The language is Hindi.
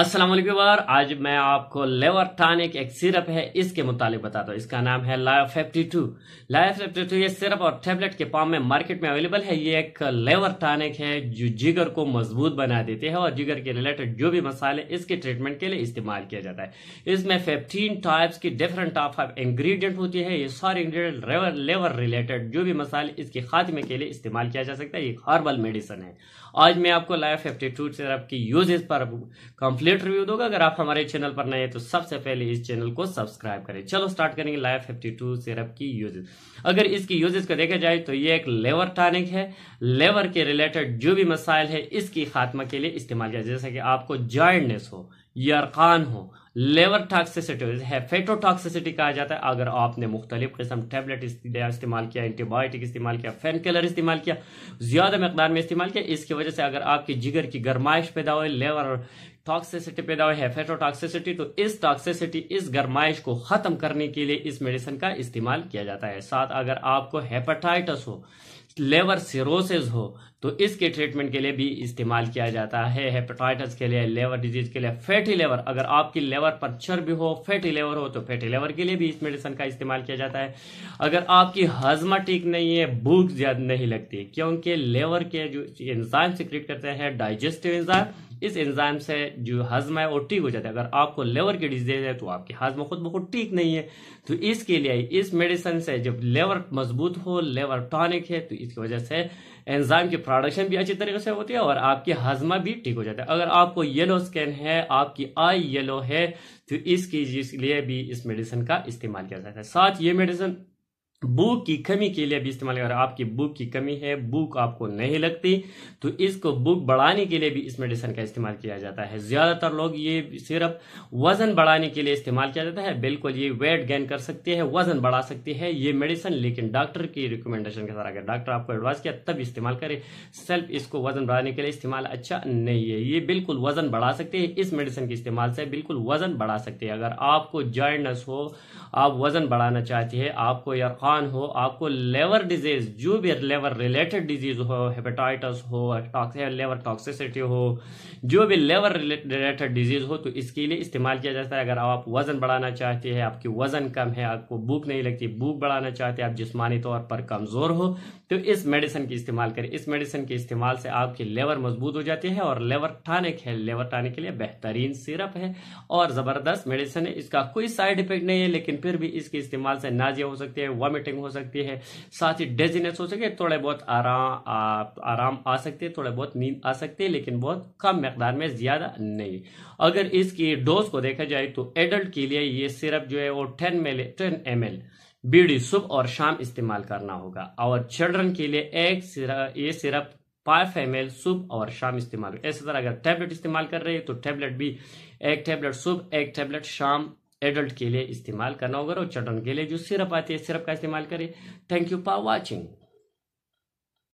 असलम आज मैं आपको लेवर टॉनिक एक सिरप है इसके मुतालिक बताता हूँ इसका नाम है फिफ्टी टू फिफ्टी टू ये सिरप और टेबलेट के फॉर्म में मार्केट में अवेलेबल है ये एक लेवर टॉनिक है जो जिगर को मजबूत बना देती है और जिगर के रिलेटेड जो भी मसाले इसके ट्रीटमेंट के लिए इस्तेमाल किया जाता है इसमें फिफ्टीन टाइप्स की डिफरेंट टाइप ऑफ इंग्रीडियंट होती है ये सारे इंग्रीडियंट लेवर रिलेटेड जो भी मसाले इसके खात्मे के लिए इस्तेमाल किया जा सकता है ये हर्बल मेडिसन है आज मैं आपको फिफ्टी टू सिरप की यूजेज पर कंप्लीट लेट रिव्यू दोगे अगर आप हमारे चैनल पर नए हैं तो सबसे पहले इस चैनल को सब्सक्राइब करें चलो स्टार्ट करेंगे लाइफ फिफ्टी टू सिरप की यूजेस अगर इसकी यूजेस को देखा जाए तो ये एक लेवर टॉनिक है लेवर के रिलेटेड जो भी मसाइल है इसकी खात्मा के लिए इस्तेमाल किया जैसे कि आपको जॉइंटनेस हो यरकान हो लेवर टॉक्सिसिटी है फेटोटॉक्सिसिटी कहा जाता है अगर आपने मुख्तलिफ किस्म टेबलेट इस्तेमाल किया एंटीबायोटिक इस्तेमाल किया फैन किलर इस्तेमाल किया ज़्यादा मकदार में इस्तेमाल किया इसकी वजह से अगर आपकी जिगर की गरमाइश पैदा हुई लेवर टॉक्सिसिटी पैदा हुई है फेटोटॉक्सिसिटी तो इस टॉक्सिसिटी इस गरमाइश को खत्म करने के लिए इस मेडिसिन का इस्तेमाल किया जाता है साथ अगर आपको हेपाटाइटस हो लेवर सिरोसिस हो तो इसके ट्रीटमेंट के लिए भी इस्तेमाल किया जाता है हेपेटाइटिस के लिए लेवर डिजीज के लिए फैटी लेवर अगर आपकी लेवर पर चर्बी हो फैटी लेवर हो तो फैटी लेवर के लिए भी इस मेडिसिन का इस्तेमाल किया जाता है अगर आपकी हजमा ठीक नहीं है भूख ज्यादा नहीं लगती क्योंकि लेवर के जो एंजाइम सिक्रिएट करते हैं डाइजेस्टिव एंजाइम इस एंजाइम से जो हजम है वो ठीक हो जाता है अगर आपको लेवर की डिजीज है तो आपके हजम खुद बहुत ठीक नहीं है तो इसके लिए इस मेडिसिन से जब लेवर मजबूत हो लेवर टॉनिक है तो इसकी वजह से एंजाइम की प्रोडक्शन भी अच्छी तरीके से होती है और आपके हजमा भी ठीक हो जाता है अगर आपको येलो स्किन है आपकी आई येलो है तो इसकी लिए भी इस मेडिसिन का इस्तेमाल किया जाता है साथ ये मेडिसिन बुक की कमी के लिए भी इस्तेमाल अगर आपकी बुक की कमी है बुक आपको नहीं लगती तो इसको बुक बढ़ाने के लिए भी इस मेडिसिन का इस्तेमाल किया जाता है ज़्यादातर लोग ये सिर्फ वज़न बढ़ाने के लिए इस्तेमाल किया जाता है बिल्कुल ये वेट गेन कर सकती है वज़न बढ़ा सकती है ये मेडिसिन लेकिन डॉक्टर की रिकमेंडेशन के साथ अगर डॉक्टर आपको एडवाइस किया तब इस्तेमाल करें सेल्फ इसको वज़न बढ़ाने के लिए इस्तेमाल अच्छा नहीं है ये बिल्कुल वज़न बढ़ा सकते हैं इस मेडिसिन के इस्तेमाल से बिल्कुल वज़न बढ़ा सकते हैं अगर आपको ज्वाइंटनेस हो आप वज़न बढ़ाना चाहते हैं आपको या नुकसान हो आपको लेवर डिजीज जो भी लेवर रिलेटेड डिजीज हो हेपेटाइटिस हो लेवर टॉक्सिसिटी हो जो भी लेवर रिलेटेड डिजीज हो तो इसके लिए इस्तेमाल किया जाता है अगर आप वजन बढ़ाना चाहते हैं आपकी वजन कम है आपको भूख नहीं लगती भूख बढ़ाना चाहते हैं आप जिसमानी तौर पर कमजोर हो तो इस मेडिसिन की इस्तेमाल करें इस मेडिसिन के इस्तेमाल से आपके लेवर मजबूत हो जाते हैं और लेवर टानिक है लेवर टानिक के लिए बेहतरीन सिरप है और जबरदस्त मेडिसिन है इसका कोई साइड इफेक्ट नहीं है लेकिन फिर भी इसके इस्तेमाल से नाजिया हो सकती है वॉमिट वॉमिटिंग हो सकती है साथ ही डेजीनेस हो सके थोड़े बहुत आराम आराम आ सकते हैं थोड़े बहुत नींद आ सकते हैं लेकिन बहुत कम मकदार में ज़्यादा नहीं अगर इसकी डोज को देखा जाए तो एडल्ट के लिए ये सिर्प जो है वो ten ml ten M BD सुबह और शाम इस्तेमाल करना होगा और चिल्ड्रन के लिए एक सिरप ये सिरप फाइव एम एल सुबह और शाम इस्तेमाल इसी तरह अगर टैबलेट इस्तेमाल कर रहे हैं तो टैबलेट भी एक टैबलेट सुबह एक टैबलेट शाम एडल्ट के लिए इस्तेमाल करना होगा और चटन के लिए जो सिरप आती है सिरप का इस्तेमाल करें थैंक यू फॉर वॉचिंग